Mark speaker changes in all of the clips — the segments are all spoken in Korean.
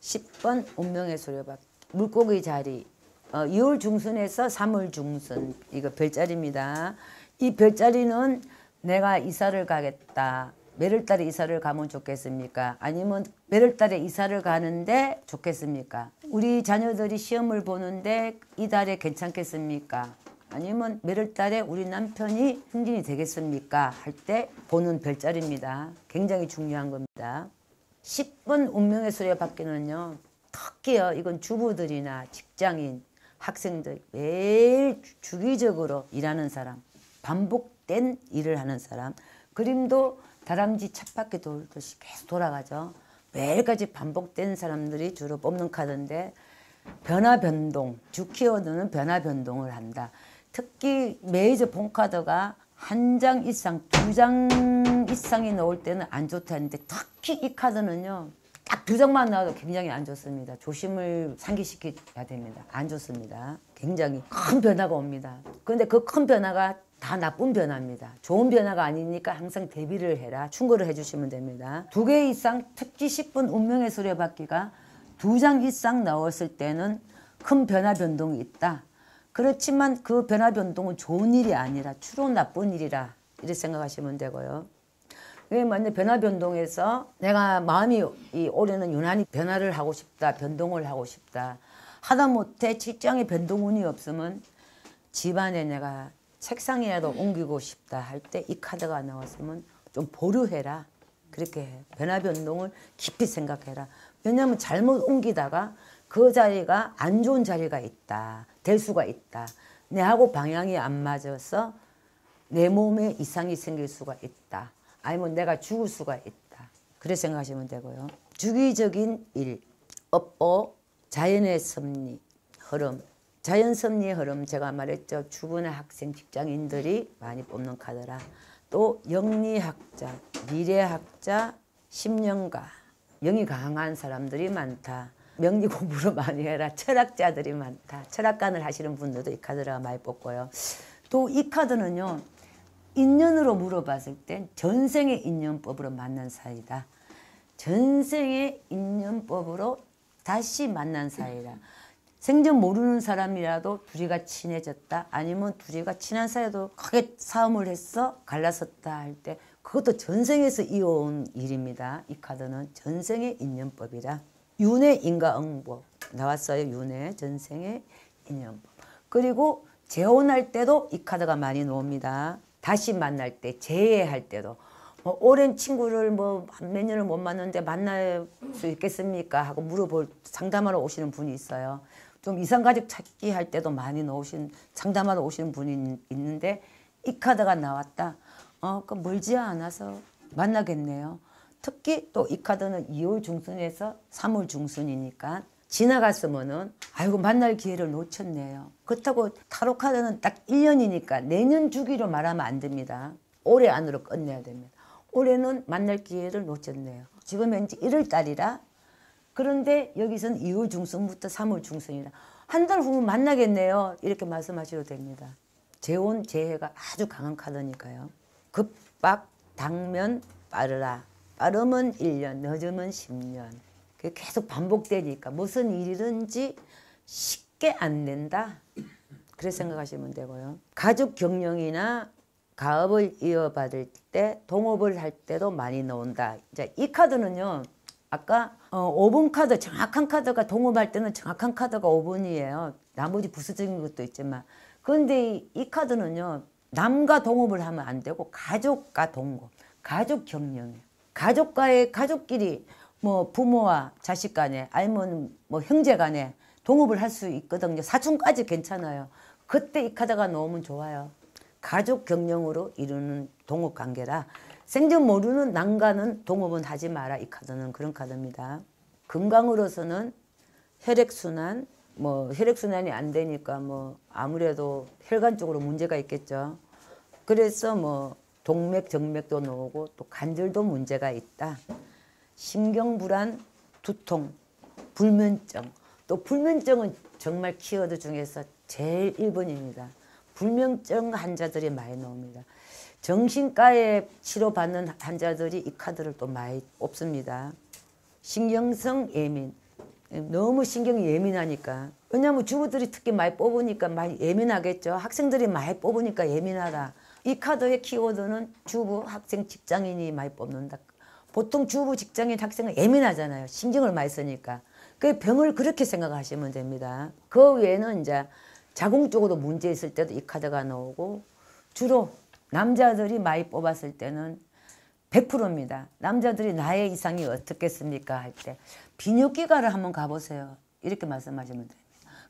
Speaker 1: 10번 운명의 수료밖 물고기 자리 어, 2월 중순에서 3월 중순 이거 별자리입니다. 이 별자리는 내가 이사를 가겠다. 매월달에 이사를 가면 좋겠습니까? 아니면 매월달에 이사를 가는데 좋겠습니까? 우리 자녀들이 시험을 보는데 이달에 괜찮겠습니까? 아니면 매월달에 우리 남편이 승진이 되겠습니까? 할 때 보는 별자리입니다. 굉장히 중요한 겁니다. 10번 운명의 수레 바뀌는요. 특히요. 이건 주부들이나 직장인, 학생들 매일 주기적으로 일하는 사람, 반복된 일을 하는 사람, 그림도 다람쥐 찻바퀴 돌듯이 계속 돌아가죠. 매일까지 반복된 사람들이 주로 뽑는 카드인데 변화 변동, 주 키워드는 변화 변동을 한다. 특히 메이저 본 카드가 한장 이상, 두 장 이상이 넣을 때는 안 좋다는데 특히 이 카드는요. 딱 두 장만 나와도 굉장히 안 좋습니다. 조심을 상기시켜야 됩니다. 안 좋습니다. 굉장히 큰 변화가 옵니다. 그런데 그 큰 변화가 다 나쁜 변화입니다. 좋은 변화가 아니니까 항상 대비를 해라. 충고를 해주시면 됩니다. 두 개 이상 특히 10분 운명의 수레바퀴가 두 장 이상 넣었을 때는 큰 변화 변동이 있다. 그렇지만 그변화변동은 좋은 일이 아니라 추로 나쁜 일이라 이렇게 생각하시면 되고요. 왜냐면 변화변동에서 내가 마음이 이 올해는 유난히 변화를 하고 싶다, 변동을 하고 싶다. 하다못해 직장에 변동운이 없으면 집안에 내가 책상이라도 옮기고 싶다 할 때 이 카드가 나왔으면 좀 보류해라. 그렇게 해. 변화변동을 깊이 생각해라. 왜냐하면 잘못 옮기다가 그 자리가 안 좋은 자리가 있다. 될수가 있다. 내하고 방향이 안 맞아서 내 몸에 이상이 생길 수가 있다. 아니면 내가 죽을 수가 있다. 그래 생각하시면 되고요. 주기적인 일, 업보, 자연의 섭리, 흐름. 자연 섭리의 흐름 제가 말했죠. 주부나 학생, 직장인들이 많이 뽑는 카드라. 또 영리학자, 미래학자, 심령가, 영이 강한 사람들이 많다. 명리 공부를 많이 해라. 철학자들이 많다. 철학관을 하시는 분들도 이 카드를 많이 뽑고요. 또 이 카드는요. 인연으로 물어봤을 땐 전생의 인연법으로 만난 사이다. 전생의 인연법으로 다시 만난 사이다. 생전 모르는 사람이라도 둘이가 친해졌다. 아니면 둘이가 친한 사이도 크게 싸움을 했어. 갈라섰다 할 때 그것도 전생에서 이어온 일입니다. 이 카드는 전생의 인연법이라. 윤회 인과응보 나왔어요. 윤회 전생의 인연법. 그리고 재혼할 때도 이 카드가 많이 나옵니다. 다시 만날 때 재회할 때도 뭐 오랜 친구를 뭐 몇 년을 못 만났는데 만날 수 있겠습니까? 하고 물어볼 상담하러 오시는 분이 있어요. 좀 이상가족 찾기 할 때도 많이 나 오신 상담하러 오시는 분이 있는데 이 카드가 나왔다. 어, 그 멀지 않아서 만나겠네요. 특히 또 이 카드는 2월 중순에서 3월 중순이니까 지나갔으면은 아이고 만날 기회를 놓쳤네요. 그렇다고 타로 카드는 딱 1년이니까 내년 주기로 말하면 안 됩니다. 올해 안으로 끝내야 됩니다. 올해는 만날 기회를 놓쳤네요. 지금 현재 1월 달이라 그런데 여기서는 2월 중순부터 3월 중순이라 한 달 후면 만나겠네요. 이렇게 말씀하셔도 됩니다. 재혼 재해가 아주 강한 카드니까요. 급박 당면 빠르라. 빠르면 1년, 늦으면 10년. 계속 반복되니까 무슨 일이든지 쉽게 안 된다. 그렇게 생각하시면 되고요. 가족 경영이나 가업을 이어받을 때 동업을 할 때도 많이 나온다. 이제 이 카드는요. 아까 어, 5번 카드 정확한 카드가 동업할 때는 정확한 카드가 5번이에요. 나머지 부수적인 것도 있지만 그런데 이, 이 카드는요. 남과 동업을 하면 안 되고 가족과 동업, 가족 경영이에요. 가족과의 가족끼리 뭐 부모와 자식 간에 아니면 뭐 형제 간에 동업을 할 수 있거든요. 사촌까지 괜찮아요. 그때 이카다가놓으면 좋아요. 가족 경영으로 이루는 동업 관계라 생전 모르는 난간은 동업은 하지 마라. 이 카드는 그런 카드입니다. 건강으로서는 혈액순환, 뭐 혈액순환이 안 되니까 뭐 아무래도 혈관 쪽으로 문제가 있겠죠. 그래서 뭐 동맥 정맥도 나오고 또 관절도 문제가 있다. 신경불안, 두통, 불면증. 또 불면증은 정말 키워드 중에서 제일 1번입니다. 불면증 환자들이 많이 나옵니다. 정신과에 치료받는 환자들이 이 카드를 또 많이 없습니다. 신경성 예민. 너무 신경이 예민하니까. 왜냐하면 주부들이 특히 많이 뽑으니까 많이 예민하겠죠. 학생들이 많이 뽑으니까 예민하다. 이 카드의 키워드는 주부, 학생, 직장인이 많이 뽑는다. 보통 주부, 직장인, 학생은 예민하잖아요. 신경을 많이 쓰니까. 그 병을 그렇게 생각하시면 됩니다. 그 외에는 이제 자궁 쪽으로 문제 있을 때도 이 카드가 나오고 주로 남자들이 많이 뽑았을 때는 100%입니다. 남자들이 나의 이상이 어떻겠습니까 할 때 비뇨기과를 한번 가보세요. 이렇게 말씀하시면 됩니다.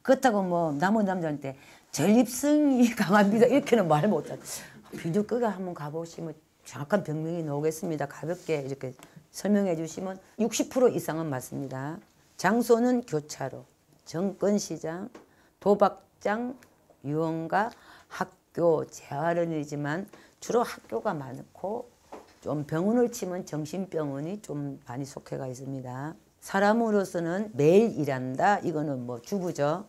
Speaker 1: 그렇다고 뭐 남은 남자한테 전립성이 강합니다. 이렇게는 말 못하죠. 비둘기가 한번 가보시면 정확한 병명이 나오겠습니다. 가볍게 이렇게 설명해 주시면 60% 이상은 맞습니다. 장소는 교차로, 정권시장, 도박장, 유언가, 학교, 재활원이지만 주로 학교가 많고 좀 병원을 치면 정신병원이 좀 많이 속해가 있습니다. 사람으로서는 매일 일한다. 이거는 뭐 주부죠.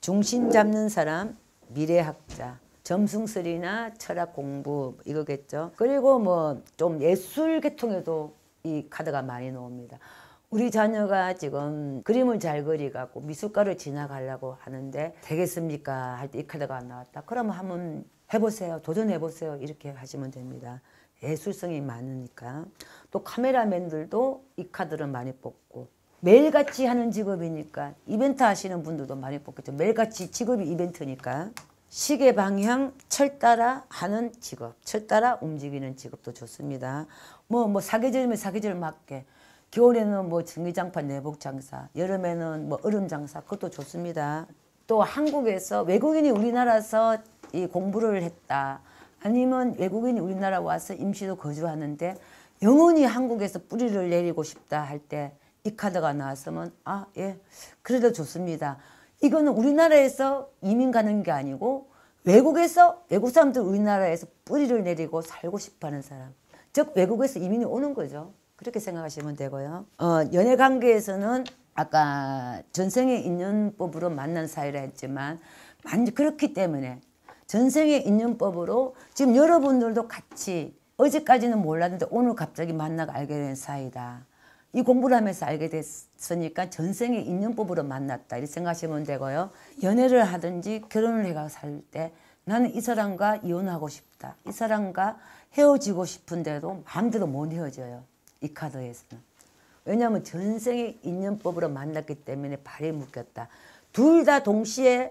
Speaker 1: 중심 잡는 사람, 미래학자, 점승술이나 철학 공부 이거겠죠. 그리고 뭐 좀 예술 계통에도 이 카드가 많이 나옵니다. 우리 자녀가 지금 그림을 잘 그리갖고 미술가를 지나가려고 하는데 되겠습니까? 할 때 이 카드가 나왔다. 그러면 한번 해보세요. 도전해보세요. 이렇게 하시면 됩니다. 예술성이 많으니까. 또 카메라맨들도 이 카드를 많이 뽑고 매일같이 하는 직업이니까 이벤트 하시는 분들도 많이 뽑겠죠. 매일같이 직업이 이벤트니까. 시계 방향 철 따라 하는 직업, 철 따라 움직이는 직업도 좋습니다. 뭐, 뭐, 사계절이면 사계절 맞게. 겨울에는 뭐 증기장판 내복장사, 여름에는 뭐 얼음장사, 그것도 좋습니다. 또 한국에서 외국인이 우리나라에서 이 공부를 했다. 아니면 외국인이 우리나라 와서 임시로 거주하는데 영원히 한국에서 뿌리를 내리고 싶다 할 때 이 카드가 나왔으면 아, 예, 그래도 좋습니다. 이거는 우리나라에서 이민 가는 게 아니고 외국에서 외국 사람들 우리나라에서 뿌리를 내리고 살고 싶어하는 사람 즉 외국에서 이민이 오는 거죠 그렇게 생각하시면 되고요 어, 연애 관계에서는 아까 전생의 인연법으로 만난 사이라 했지만 그렇기 때문에 전생의 인연법으로 지금 여러분들도 같이 어제까지는 몰랐는데 오늘 갑자기 만나고 알게 된 사이다 이 공부를 하면서 알게 됐으니까 전생의 인연법으로 만났다 이렇게 생각하시면 되고요. 연애를 하든지 결혼을 해가 살 때 나는 이 사람과 이혼하고 싶다. 이 사람과 헤어지고 싶은데도 마음대로 못 헤어져요. 이 카드에서는. 왜냐하면 전생의 인연법으로 만났기 때문에 발이 묶였다. 둘 다 동시에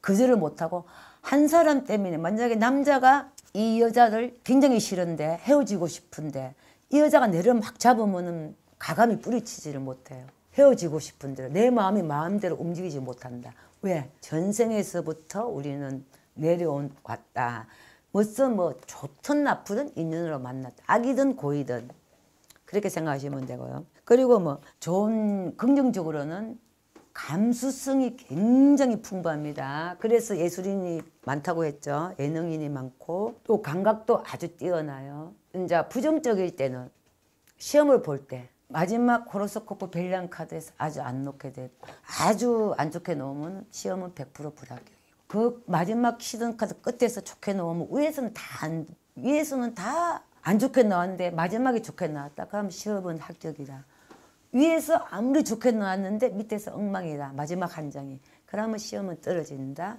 Speaker 1: 그절을 못하고 한 사람 때문에 만약에 남자가 이 여자를 굉장히 싫은데 헤어지고 싶은데 이 여자가 내려 막 잡으면은 가감이 뿌리치지를 못해요. 헤어지고 싶은데 내 마음이 마음대로 움직이지 못한다. 왜? 전생에서부터 우리는 내려온 왔다. 무슨 뭐 좋든 나쁘든 인연으로 만났다. 악이든 고이든 그렇게 생각하시면 되고요. 그리고 뭐 좋은 긍정적으로는 감수성이 굉장히 풍부합니다. 그래서 예술인이 많다고 했죠. 예능인이 많고 또 감각도 아주 뛰어나요. 이제 부정적일 때는 시험을 볼때 마지막 호로스코프 벨량 카드에서 아주 안 놓게 돼 아주 안 좋게 놓으면 시험은 100% 불합격이고 그 마지막 시든 카드 끝에서 좋게 놓으면 위에서는 다 안, 위에서는 다 안 좋게 나왔는데 마지막에 좋게 나왔다 그럼 시험은 합격이다 위에서 아무리 좋게 나왔는데 밑에서 엉망이다 마지막 한 장이 그러면 시험은 떨어진다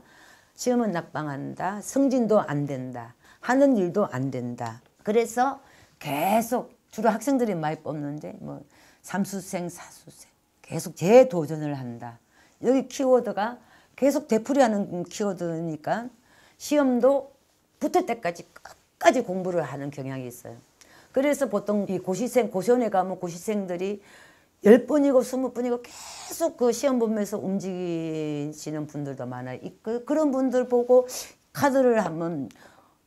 Speaker 1: 시험은 낙방한다 승진도 안 된다 하는 일도 안 된다 그래서 계속 주로 학생들이 많이 뽑는데 뭐 삼수생, 사수생 계속 재도전을 한다. 여기 키워드가 계속 되풀이하는 키워드니까 시험도 붙을 때까지 끝까지 공부를 하는 경향이 있어요. 그래서 보통 이 고시생, 고시원에 가면 고시생들이 열0번이고 스무 번이고 계속 그 시험 보면서 움직이시는 분들도 많아요. 그, 그런 분들 보고 카드를 한번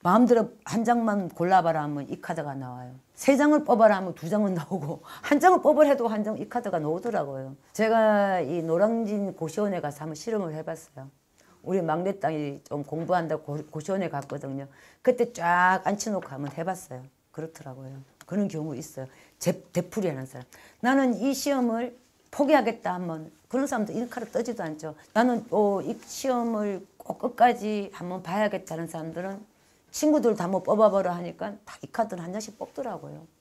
Speaker 1: 마음대로 한 장만 골라봐라 하면 이 카드가 나와요. 세 장을 뽑아라 하면 두 장은 나오고 한 장을 뽑으라 해도 한 장 이 카드가 나오더라고요. 제가 이 노량진 고시원에 가서 한번 실험을 해봤어요. 우리 막내 땅이좀 공부한다고 고시원에 갔거든요. 그때 쫙 앉혀놓고 한번 해봤어요. 그렇더라고요. 그런 경우 있어요. 제, 대풀이 하는 사람. 나는 이 시험을 포기하겠다 한번 그런 사람도 일카로 떠지도 않죠. 나는 어, 이 시험을 꼭 끝까지 한번 봐야겠다는 사람들은 친구들 다 뭐 뽑아보라 하니까 다 이 카드를 한 장씩 뽑더라고요.